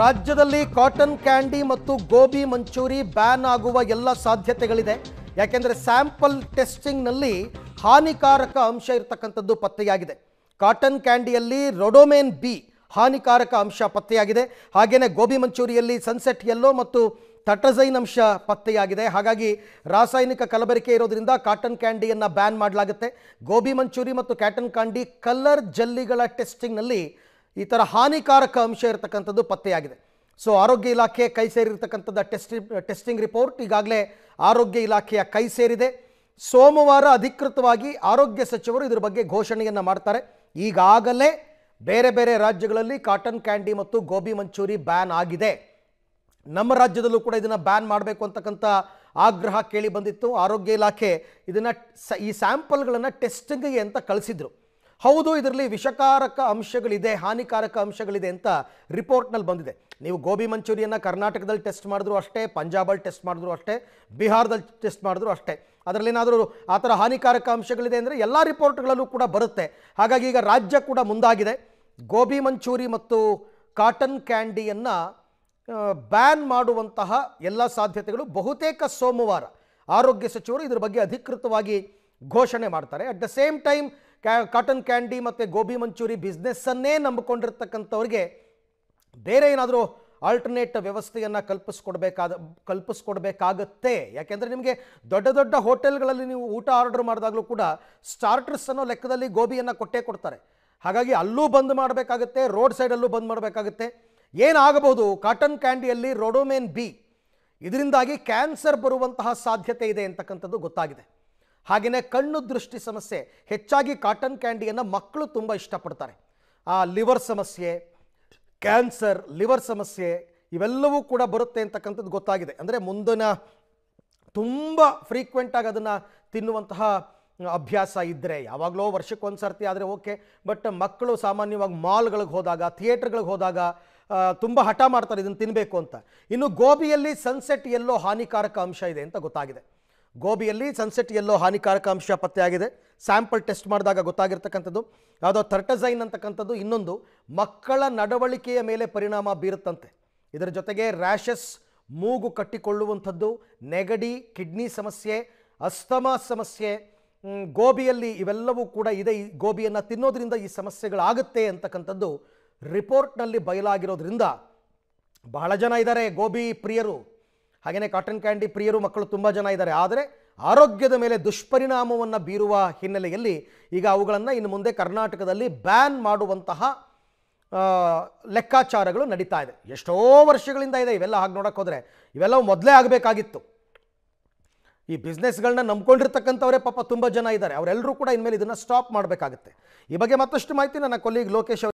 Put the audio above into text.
ರಾಜ್ಯದಲ್ಲಿ cotton candy ಮತ್ತು gobi manchurian ban ಆಗುವ ಎಲ್ಲ ಸಾಧ್ಯತೆಗಳಿದೆ ಯಾಕೆಂದರೆ ಸ್ಯಾಂಪಲ್ ಟೆಸ್ಟಿಂಗ್ನಲ್ಲಿ ಹಾನಿಕಾರಕ ಅಂಶ ಇರತಕ್ಕಂಥದ್ದು ಪತ್ತೆಯಾಗಿದೆ ಕಾಟನ್ ಕ್ಯಾಂಡಿಯಲ್ಲಿ ರೊಡೊಮೇನ್ ಬಿ ಹಾನಿಕಾರಕ ಅಂಶ ಪತ್ತೆಯಾಗಿದೆ ಹಾಗೆಯೇ ಗೋಬಿ ಮಂಚೂರಿಯಲ್ಲಿ ಸನ್ಸೆಟ್ ಎಲ್ಲೋ ಮತ್ತು ತಟಜೈನ್ ಅಂಶ ಪತ್ತೆಯಾಗಿದೆ ಹಾಗಾಗಿ ರಾಸಾಯನಿಕ ಕಲಬೆರಕೆ ಇರೋದ್ರಿಂದ ಕಾಟನ್ ಕ್ಯಾಂಡಿಯನ್ನು ಬ್ಯಾನ್ ಮಾಡಲಾಗುತ್ತೆ ಗೋಬಿ ಮಂಚೂರಿ ಮತ್ತು ಕ್ಯಾಟನ್ ಕ್ಯಾಂಡಿ ಕಲರ್ ಜಲ್ಲಿಗಳ ಟೆಸ್ಟಿಂಗ್ನಲ್ಲಿ ಈ ಥರ ಹಾನಿಕಾರಕ ಅಂಶ ಇರತಕ್ಕಂಥದ್ದು ಪತ್ತೆಯಾಗಿದೆ ಸೊ ಆರೋಗ್ಯ ಇಲಾಖೆ ಕೈ ಸೇರಿರ್ತಕ್ಕಂಥದ್ದು ಟೆಸ್ಟ್ ಟೆಸ್ಟಿಂಗ್ ರಿಪೋರ್ಟ್ ಈಗಾಗಲೇ ಆರೋಗ್ಯ ಇಲಾಖೆಯ ಕೈ ಸೇರಿದೆ ಸೋಮವಾರ ಅಧಿಕೃತವಾಗಿ ಆರೋಗ್ಯ ಸಚಿವರು ಇದರ ಬಗ್ಗೆ ಘೋಷಣೆಯನ್ನು ಮಾಡ್ತಾರೆ ಈಗಾಗಲೇ ಬೇರೆ ಬೇರೆ ರಾಜ್ಯಗಳಲ್ಲಿ ಕಾಟನ್ ಕ್ಯಾಂಡಿ ಮತ್ತು ಗೋಬಿ ಮಂಚೂರಿ ಬ್ಯಾನ್ ಆಗಿದೆ ನಮ್ಮ ರಾಜ್ಯದಲ್ಲೂ ಕೂಡ ಇದನ್ನು ಬ್ಯಾನ್ ಮಾಡಬೇಕು ಅಂತಕ್ಕಂಥ ಆಗ್ರಹ ಕೇಳಿ ಬಂದಿತ್ತು ಆರೋಗ್ಯ ಇಲಾಖೆ ಇದನ್ನು ಈ ಸ್ಯಾಂಪಲ್ಗಳನ್ನು ಟೆಸ್ಟಿಂಗ್ಗೆ ಅಂತ ಕಳಿಸಿದ್ರು ಹೌದು ಇದರಲ್ಲಿ ವಿಷಕಾರಕ ಅಂಶಗಳಿದೆ ಹಾನಿಕಾರಕ ಅಂಶಗಳಿದೆ ಅಂತ ರಿಪೋರ್ಟ್ನಲ್ಲಿ ಬಂದಿದೆ ನೀವು ಗೋಬಿ ಮಂಚೂರಿಯನ್ನು ಕರ್ನಾಟಕದಲ್ಲಿ ಟೆಸ್ಟ್ ಮಾಡಿದ್ರು ಅಷ್ಟೇ ಪಂಜಾಬಲ್ಲಿ ಟೆಸ್ಟ್ ಮಾಡಿದ್ರು ಅಷ್ಟೇ ಬಿಹಾರದಲ್ಲಿ ಟೆಸ್ಟ್ ಮಾಡಿದ್ರು ಅಷ್ಟೇ ಏನಾದರೂ ಆ ಥರ ಹಾನಿಕಾರಕ ಅಂಶಗಳಿದೆ ಅಂದರೆ ಎಲ್ಲ ರಿಪೋರ್ಟ್ಗಳಲ್ಲೂ ಕೂಡ ಬರುತ್ತೆ ಹಾಗಾಗಿ ಈಗ ರಾಜ್ಯ ಕೂಡ ಮುಂದಾಗಿದೆ ಗೋಬಿ ಮಂಚೂರಿ ಮತ್ತು ಕಾಟನ್ ಕ್ಯಾಂಡಿಯನ್ನು ಬ್ಯಾನ್ ಮಾಡುವಂತಹ ಎಲ್ಲ ಸಾಧ್ಯತೆಗಳು ಬಹುತೇಕ ಸೋಮವಾರ ಆರೋಗ್ಯ ಸಚಿವರು ಇದರ ಬಗ್ಗೆ ಅಧಿಕೃತವಾಗಿ ಘೋಷಣೆ ಮಾಡ್ತಾರೆ at the same time cotton candy ಮತ್ತು ಗೋಬಿ ಮಂಚೂರಿ ಬಿಸ್ನೆಸ್ಸನ್ನೇ ನಂಬಿಕೊಂಡಿರ್ತಕ್ಕಂಥವ್ರಿಗೆ ಬೇರೆ ಏನಾದರೂ ಆಲ್ಟರ್ನೇಟ್ ವ್ಯವಸ್ಥೆಯನ್ನು ಕಲ್ಪಿಸ್ಕೊಡ್ಬೇಕಾದ ಕಲ್ಪಿಸ್ಕೊಡ್ಬೇಕಾಗತ್ತೆ ಯಾಕೆಂದರೆ ನಿಮಗೆ ದೊಡ್ಡ ದೊಡ್ಡ ಹೋಟೆಲ್ಗಳಲ್ಲಿ ನೀವು ಊಟ ಆರ್ಡರ್ ಮಾಡಿದಾಗಲೂ ಕೂಡ ಸ್ಟಾರ್ಟರ್ಸ್ ಅನ್ನೋ ಲೆಕ್ಕದಲ್ಲಿ ಗೋಬಿಯನ್ನು ಕೊಟ್ಟೇ ಕೊಡ್ತಾರೆ ಹಾಗಾಗಿ ಅಲ್ಲೂ ಬಂದ್ ಮಾಡಬೇಕಾಗುತ್ತೆ ರೋಡ್ ಸೈಡಲ್ಲೂ ಬಂದ್ ಮಾಡಬೇಕಾಗುತ್ತೆ ಏನಾಗಬಹುದು ಕಾಟನ್ ಕ್ಯಾಂಡಿಯಲ್ಲಿ ರೋಡೋಮೇನ್ ಬಿ ಇದರಿಂದಾಗಿ ಕ್ಯಾನ್ಸರ್ ಬರುವಂತಹ ಸಾಧ್ಯತೆ ಇದೆ ಅಂತಕ್ಕಂಥದ್ದು ಗೊತ್ತಾಗಿದೆ ಹಾಗೆಯೇ ಕಣ್ಣು ದೃಷ್ಟಿ ಸಮಸ್ಯೆ ಹೆಚ್ಚಾಗಿ ಕಾಟನ್ ಕ್ಯಾಂಡಿಯನ್ನು ಮಕ್ಕಳು ತುಂಬ ಇಷ್ಟಪಡ್ತಾರೆ ಆ ಲಿವರ್ ಸಮಸ್ಯೆ ಕ್ಯಾನ್ಸರ್ ಲಿವರ್ ಸಮಸ್ಯೆ ಇವೆಲ್ಲವೂ ಕೂಡ ಬರುತ್ತೆ ಅಂತಕ್ಕಂಥದ್ದು ಗೊತ್ತಾಗಿದೆ ಅಂದರೆ ಮುಂದಿನ ತುಂಬ ಫ್ರೀಕ್ವೆಂಟಾಗಿ ಅದನ್ನು ತಿನ್ನುವಂತಹ ಅಭ್ಯಾಸ ಇದ್ದರೆ ಯಾವಾಗಲೋ ವರ್ಷಕ್ಕೊಂದು ಸರ್ತಿ ಆದರೆ ಓಕೆ ಬಟ್ ಮಕ್ಕಳು ಸಾಮಾನ್ಯವಾಗಿ ಮಾಲ್ಗಳಿಗೆ ಹೋದಾಗ ಥಿಯೇಟ್ರ್ಗಳಿಗೆ ಹೋದಾಗ ತುಂಬ ಹಠ ಮಾಡ್ತಾರೆ ಇದನ್ನು ತಿನ್ನಬೇಕು ಅಂತ ಇನ್ನು ಗೋಬಿಯಲ್ಲಿ ಸನ್ಸೆಟ್ ಎಲ್ಲೋ ಹಾನಿಕಾರಕ ಅಂಶ ಇದೆ ಅಂತ ಗೊತ್ತಾಗಿದೆ ಗೋಬಿಯಲ್ಲಿ ಸನ್ಸೆಟ್ ಎಲ್ಲೋ ಹಾನಿಕಾರಕ ಅಂಶ ಪತ್ತೆಯಾಗಿದೆ ಸ್ಯಾಂಪಲ್ ಟೆಸ್ಟ್ ಮಾಡಿದಾಗ ಗೊತ್ತಾಗಿರ್ತಕ್ಕಂಥದ್ದು ಯಾವುದೋ ಥರ್ಟಸೈನ್ ಅಂತಕ್ಕಂಥದ್ದು ಇನ್ನೊಂದು ಮಕ್ಕಳ ನಡವಳಿಕೆಯ ಮೇಲೆ ಪರಿಣಾಮ ಬೀರುತ್ತಂತೆ ಇದರ ಜೊತೆಗೆ ರ್ಯಾಷಸ್ ಮೂಗು ಕಟ್ಟಿಕೊಳ್ಳುವಂಥದ್ದು ನೆಗಡಿ ಕಿಡ್ನಿ ಸಮಸ್ಯೆ ಅಸ್ತಮಾ ಸಮಸ್ಯೆ ಗೋಬಿಯಲ್ಲಿ ಇವೆಲ್ಲವೂ ಕೂಡ ಇದೆ ಈ ಗೋಬಿಯನ್ನು ತಿನ್ನೋದ್ರಿಂದ ಈ ಸಮಸ್ಯೆಗಳಾಗುತ್ತೆ ಅಂತಕ್ಕಂಥದ್ದು ರಿಪೋರ್ಟ್ನಲ್ಲಿ ಬಯಲಾಗಿರೋದ್ರಿಂದ ಬಹಳ ಜನ ಇದ್ದಾರೆ ಗೋಬಿ ಪ್ರಿಯರು ಹಾಗೆಯೇ ಕಾಟನ್ ಕ್ಯಾಂಡಿ ಪ್ರಿಯರು ಮಕ್ಕಳು ತುಂಬ ಜನ ಇದ್ದಾರೆ ಆದರೆ ಆರೋಗ್ಯದ ಮೇಲೆ ದುಷ್ಪರಿಣಾಮವನ್ನು ಬೀರುವ ಹಿನ್ನೆಲೆಯಲ್ಲಿ ಈಗ ಅವುಗಳನ್ನು ಇನ್ನು ಮುಂದೆ ಕರ್ನಾಟಕದಲ್ಲಿ ಬ್ಯಾನ್ ಮಾಡುವಂತಹ ಲೆಕ್ಕಾಚಾರಗಳು ನಡೀತಾ ಇದೆ ಎಷ್ಟೋ ವರ್ಷಗಳಿಂದ ಇದೆ ಇವೆಲ್ಲ ಹಾಗೆ ನೋಡೋಕೆ ಹೋದರೆ ಇವೆಲ್ಲ ಮೊದಲೇ ಆಗಬೇಕಾಗಿತ್ತು ಈ ಬಿಸ್ನೆಸ್ಗಳನ್ನ ನಂಬ್ಕೊಂಡಿರ್ತಕ್ಕಂಥವರೇ ಪಾಪ ತುಂಬ ಜನ ಇದ್ದಾರೆ ಅವರೆಲ್ಲರೂ ಕೂಡ ಇನ್ಮೇಲೆ ಇದನ್ನು ಸ್ಟಾಪ್ ಮಾಡಬೇಕಾಗುತ್ತೆ ಈ ಬಗ್ಗೆ ಮತ್ತಷ್ಟು ಮಾಹಿತಿ ನನ್ನ ಕೊಲ್ಲಿಗ್ ಲೋಕೇಶ್